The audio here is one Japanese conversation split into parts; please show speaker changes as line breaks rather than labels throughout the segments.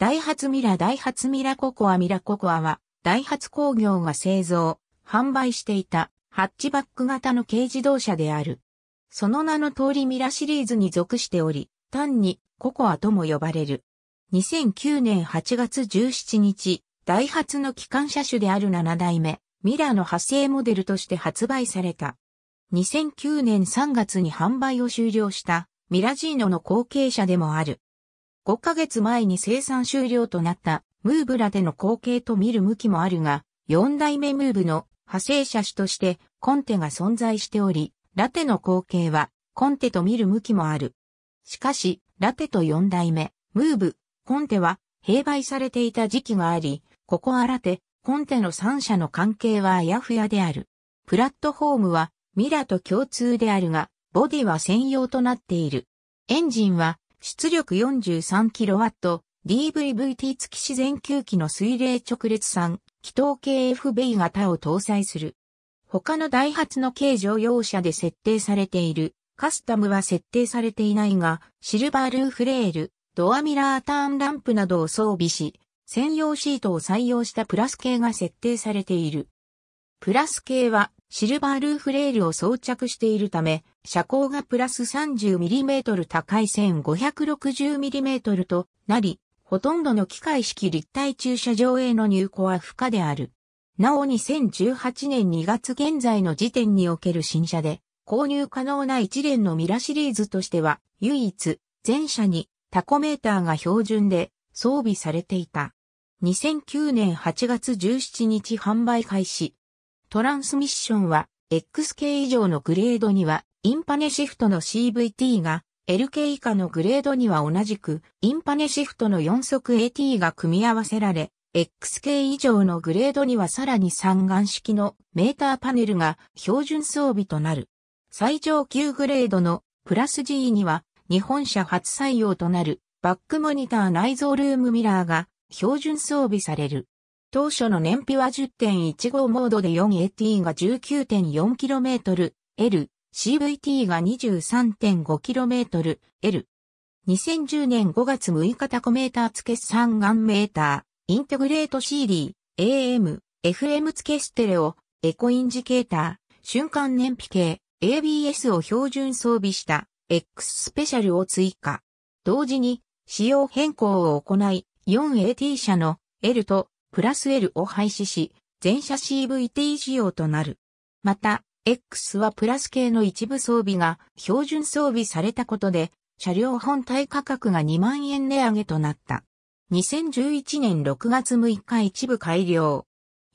ダイハツミラダイハツミラココアミラココアは、ダイハツ工業が製造、販売していた、ハッチバック型の軽自動車である。その名の通りミラシリーズに属しており、単にココアとも呼ばれる。2009年8月17日、ダイハツの機関車種である7代目、ミラの派生モデルとして発売された。2009年3月に販売を終了した、ミラジーノの後継者でもある。5ヶ月前に生産終了となったムーブラでの光景と見る向きもあるが、4代目ムーブの派生車種としてコンテが存在しており、ラテの光景はコンテと見る向きもある。しかし、ラテと4代目、ムーブ、コンテは併売されていた時期があり、ここはラテ、コンテの3社の関係はあやふやである。プラットフォームはミラと共通であるが、ボディは専用となっている。エンジンは出力 43kW、DVVT 付き自然吸気の水冷直列産、気筒系 FB 型を搭載する。他のダイハツの軽乗用車で設定されている、カスタムは設定されていないが、シルバールーフレール、ドアミラーターンランプなどを装備し、専用シートを採用したプラス系が設定されている。プラス系はシルバールーフレールを装着しているため、車高がプラス 30mm 高い 1560mm となり、ほとんどの機械式立体駐車場への入庫は不可である。なお2018年2月現在の時点における新車で、購入可能な一連のミラシリーズとしては、唯一、全車にタコメーターが標準で装備されていた。2009年8月17日販売開始。トランスミッションは XK 以上のグレードにはインパネシフトの CVT が LK 以下のグレードには同じくインパネシフトの4速 AT が組み合わせられ XK 以上のグレードにはさらに三眼式のメーターパネルが標準装備となる。最上級グレードのプラス G には日本車初採用となるバックモニター内蔵ルームミラーが標準装備される。当初の燃費は10.15モードで 4AT が 19.4km、L、CVT が 23.5km、L。2010年5月6日タコメーター付け3眼メーター、インテグレート CD、AM、FM 付ステレオ、エコインジケーター、瞬間燃費計、ABS を標準装備した X スペシャルを追加。同時に、仕様変更を行い、4AT 社の L とプラス L を廃止し、全車 CVT 仕様となる。また、X はプラス系の一部装備が標準装備されたことで、車両本体価格が2万円値上げとなった。2011年6月6日一部改良。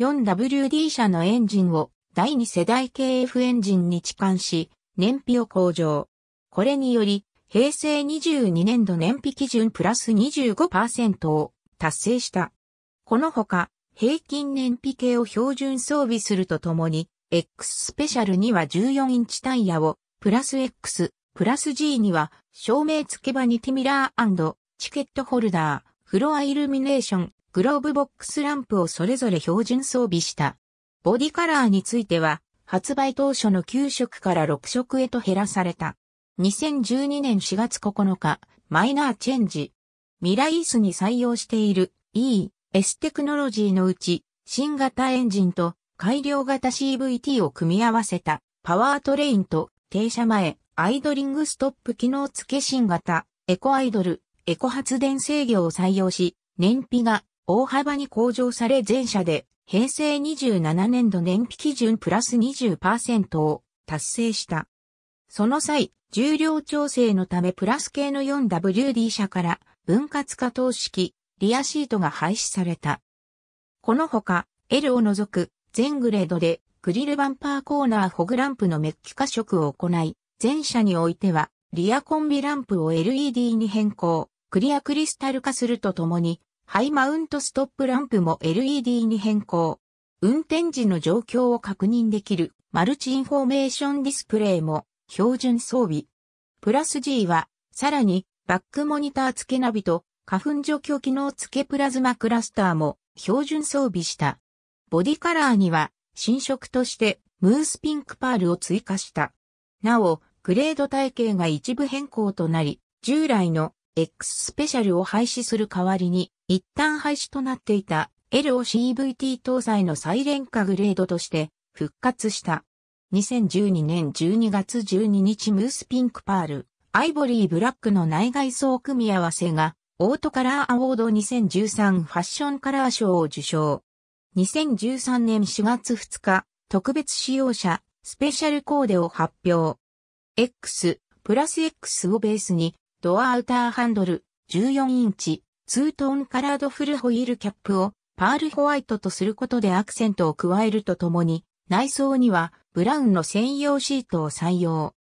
4WD 車のエンジンを第2世代 KF エンジンに置換し、燃費を向上。これにより、平成22年度燃費基準プラス25%を達成した。このほか、平均燃費計を標準装備するとともに、X スペシャルには14インチタイヤを、プラス X、プラス G には、照明付け場にティミラーチケットホルダー、フロアイルミネーション、グローブボックスランプをそれぞれ標準装備した。ボディカラーについては、発売当初の9色から6色へと減らされた。2012年4月9日、マイナーチェンジ。ミライースに採用している E、S テクノロジーのうち、新型エンジンと改良型 CVT を組み合わせたパワートレインと停車前アイドリングストップ機能付け新型エコアイドルエコ発電制御を採用し燃費が大幅に向上され全社で平成27年度燃費基準プラス20%を達成した。その際、重量調整のためプラス系の 4WD 社から分割化等式リアシートが廃止された。このほか、L を除く全グレードでグリルバンパーコーナーホグランプのメッキ化色を行い、全車においてはリアコンビランプを LED に変更、クリアクリスタル化するとともに、ハイマウントストップランプも LED に変更。運転時の状況を確認できるマルチインフォメーションディスプレイも標準装備。プラス G は、さらにバックモニター付けナビと花粉除去機能付けプラズマクラスターも標準装備した。ボディカラーには新色としてムースピンクパールを追加した。なお、グレード体系が一部変更となり、従来の X スペシャルを廃止する代わりに、一旦廃止となっていた L o CVT 搭載のサイレン化グレードとして復活した。2012年12月12日ムースピンクパール、アイボリーブラックの内外装組み合わせがオートカラーアワード2013ファッションカラー賞を受賞。2013年4月2日、特別使用者、スペシャルコーデを発表。X、プラス X をベースに、ドアアウターハンドル、14インチ、ツートーンカラードフルホイールキャップを、パールホワイトとすることでアクセントを加えるとともに、内装には、ブラウンの専用シートを採用。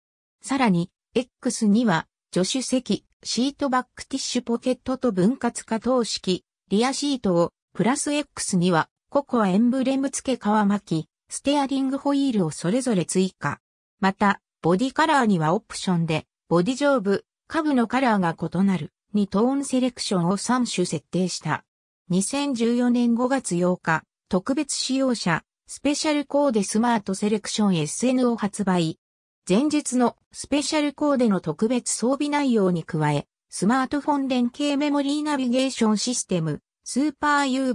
さらに、X には、助手席、シートバックティッシュポケットと分割化等式、リアシートを、プラス X には、ココアエンブレム付け皮巻き、ステアリングホイールをそれぞれ追加。また、ボディカラーにはオプションで、ボディ上部、下部のカラーが異なる、2トーンセレクションを3種設定した。2014年5月8日、特別使用者、スペシャルコーデスマートセレクション SN を発売。前日のスペシャルコーデの特別装備内容に加え、スマートフォン連携メモリーナビゲーションシステム、スーパー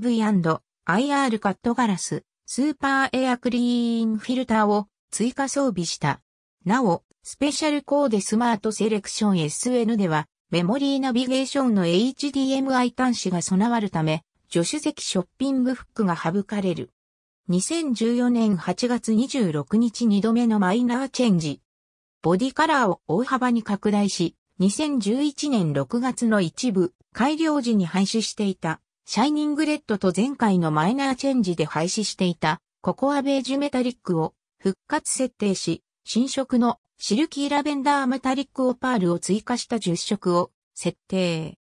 UV&IR カットガラス、スーパーエアクリーンフィルターを追加装備した。なお、スペシャルコーデスマートセレクション SN では、メモリーナビゲーションの HDMI 端子が備わるため、助手席ショッピングフックが省かれる。2014年8月26日2度目のマイナーチェンジ。ボディカラーを大幅に拡大し、2011年6月の一部改良時に廃止していた、シャイニングレッドと前回のマイナーチェンジで廃止していた、ココアベージュメタリックを復活設定し、新色のシルキーラベンダーメタリックオパールを追加した10色を設定。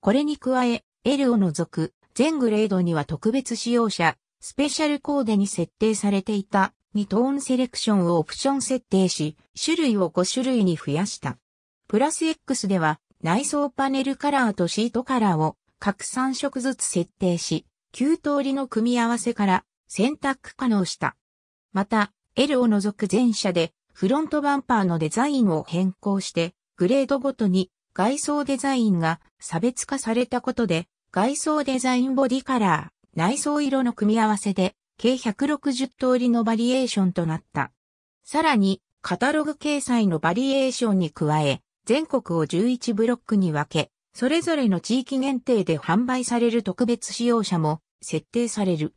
これに加え、L を除く全グレードには特別使用者、スペシャルコーデに設定されていたにトーンセレクションをオプション設定し、種類を5種類に増やした。プラス X では内装パネルカラーとシートカラーを各3色ずつ設定し、9通りの組み合わせから選択可能した。また、L を除く全車でフロントバンパーのデザインを変更して、グレードごとに外装デザインが差別化されたことで、外装デザインボディカラー、内装色の組み合わせで計160通りのバリエーションとなった。さらに、カタログ掲載のバリエーションに加え、全国を11ブロックに分け、それぞれの地域限定で販売される特別使用者も設定される。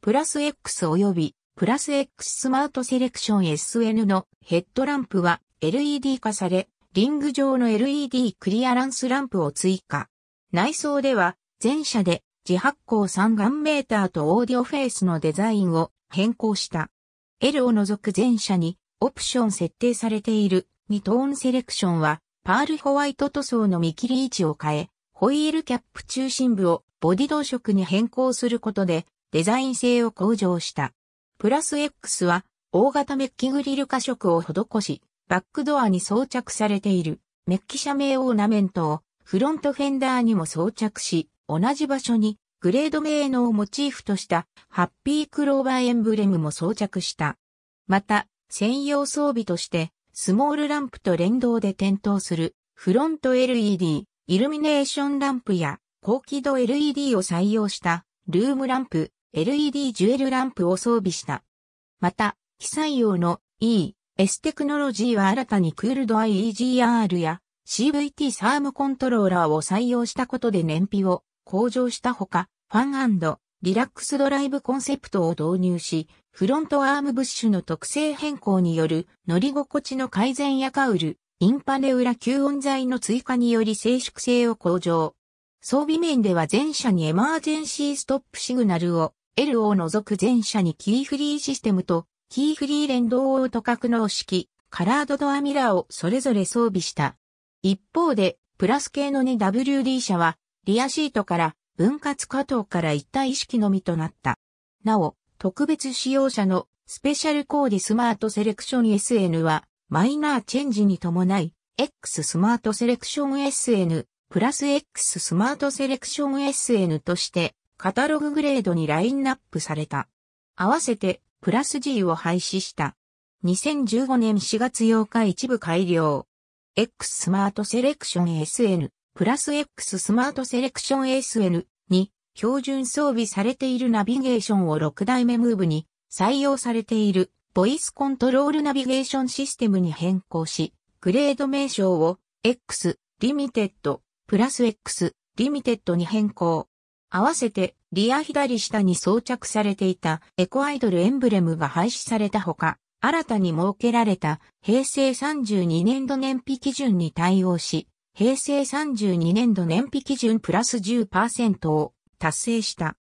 プラス X 及びプラス X スマートセレクション SN のヘッドランプは LED 化され、リング上の LED クリアランスランプを追加。内装では全車で自発光3眼メーターとオーディオフェースのデザインを変更した。L を除く全車にオプション設定されている2トーンセレクションはパールホワイト塗装の見切り位置を変え、ホイールキャップ中心部をボディ同色に変更することでデザイン性を向上した。プラス X は大型メッキグリル化色を施し、バックドアに装着されているメッキ社名オーナメントをフロントフェンダーにも装着し、同じ場所にグレード名のをモチーフとしたハッピークローバーエンブレムも装着した。また、専用装備としてスモールランプと連動で点灯するフロント LED、イルミネーションランプや高輝度 LED を採用したルームランプ、LED ジュエルランプを装備した。また、被採用の E、S テクノロジーは新たにクールド IEGR や CVT サームコントローラーを採用したことで燃費を向上したほか、ファンリラックスドライブコンセプトを導入し、フロントアームブッシュの特性変更による乗り心地の改善やカウル、インパネ裏吸音材の追加により静粛性を向上。装備面では全車にエマージェンシーストップシグナルを、L を除く全車にキーフリーシステムと、キーフリー連動オート格納式、カラードドアミラーをそれぞれ装備した。一方で、プラス系の 2WD 車は、リアシートから分割加藤から一体意識のみとなった。なお、特別使用者のスペシャルコーディスマートセレクション SN はマイナーチェンジに伴い X スマートセレクション SN プラス X スマートセレクション SN としてカタロググレードにラインナップされた。合わせてプラス G を廃止した。2015年4月8日一部改良。X スマートセレクション SN プラス X スマートセレクション SN に標準装備されているナビゲーションを6代目ムーブに採用されているボイスコントロールナビゲーションシステムに変更し、グレード名称を X リミテッドプラス X リミテッドに変更。合わせてリア左下に装着されていたエコアイドルエンブレムが廃止されたほか、新たに設けられた平成32年度燃費基準に対応し、平成32年度燃費基準プラス10%を達成した。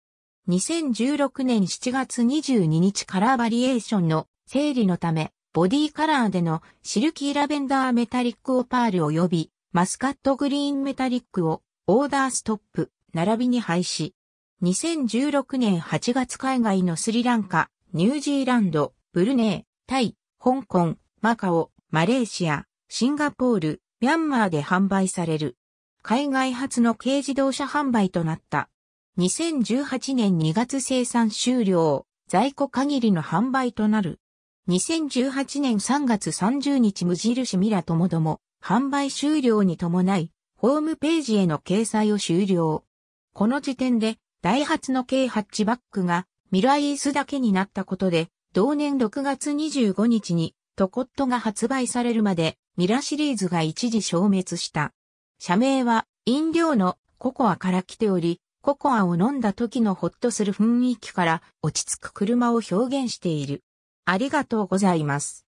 2016年7月22日カラーバリエーションの整理のため、ボディカラーでのシルキーラベンダーメタリックオパール及びマスカットグリーンメタリックをオーダーストップ並びに廃止。2016年8月海外のスリランカ、ニュージーランド、ブルネー、タイ、香港、マカオ、マレーシア、シンガポール、ミャンマーで販売される。海外初の軽自動車販売となった。2018年2月生産終了、在庫限りの販売となる。2018年3月30日無印ミラともども、販売終了に伴い、ホームページへの掲載を終了。この時点で、ダイハツの軽ハッチバックが、ミライースだけになったことで、同年6月25日に、トコットが発売されるまで、ミラシリーズが一時消滅した。社名は飲料のココアから来ており、ココアを飲んだ時のホッとする雰囲気から落ち着く車を表現している。ありがとうございます。